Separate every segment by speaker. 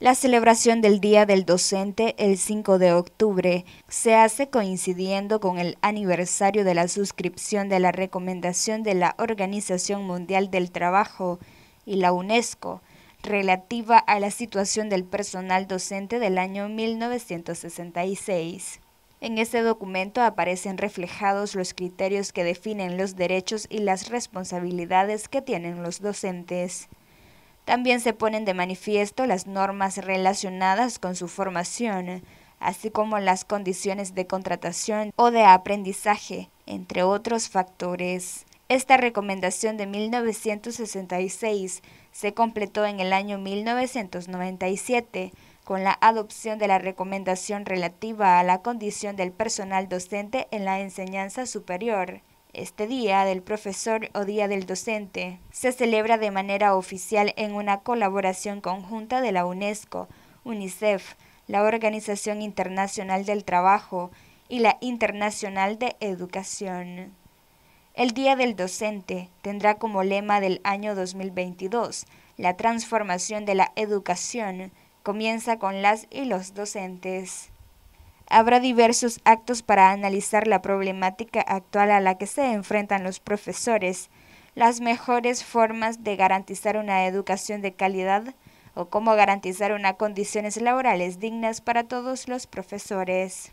Speaker 1: La celebración del Día del Docente el 5 de octubre se hace coincidiendo con el aniversario de la suscripción de la recomendación de la Organización Mundial del Trabajo y la UNESCO relativa a la situación del personal docente del año 1966. En este documento aparecen reflejados los criterios que definen los derechos y las responsabilidades que tienen los docentes. También se ponen de manifiesto las normas relacionadas con su formación, así como las condiciones de contratación o de aprendizaje, entre otros factores. Esta recomendación de 1966 se completó en el año 1997 con la adopción de la recomendación relativa a la condición del personal docente en la enseñanza superior, este día del profesor o día del docente se celebra de manera oficial en una colaboración conjunta de la UNESCO, UNICEF, la Organización Internacional del Trabajo y la Internacional de Educación. El Día del Docente tendrá como lema del año 2022 la transformación de la educación comienza con las y los docentes. Habrá diversos actos para analizar la problemática actual a la que se enfrentan los profesores, las mejores formas de garantizar una educación de calidad o cómo garantizar unas condiciones laborales dignas para todos los profesores.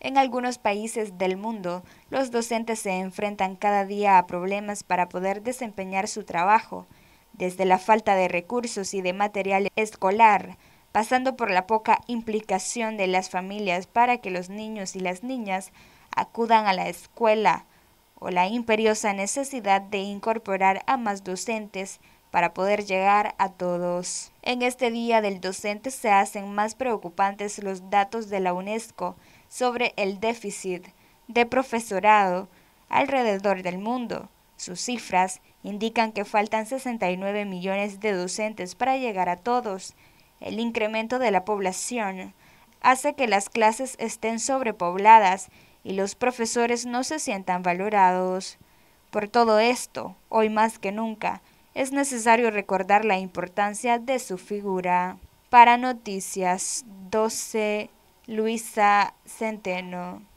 Speaker 1: En algunos países del mundo, los docentes se enfrentan cada día a problemas para poder desempeñar su trabajo, desde la falta de recursos y de material escolar pasando por la poca implicación de las familias para que los niños y las niñas acudan a la escuela o la imperiosa necesidad de incorporar a más docentes para poder llegar a todos. En este Día del Docente se hacen más preocupantes los datos de la UNESCO sobre el déficit de profesorado alrededor del mundo. Sus cifras indican que faltan 69 millones de docentes para llegar a todos, el incremento de la población hace que las clases estén sobrepobladas y los profesores no se sientan valorados. Por todo esto, hoy más que nunca, es necesario recordar la importancia de su figura. Para Noticias 12, Luisa Centeno.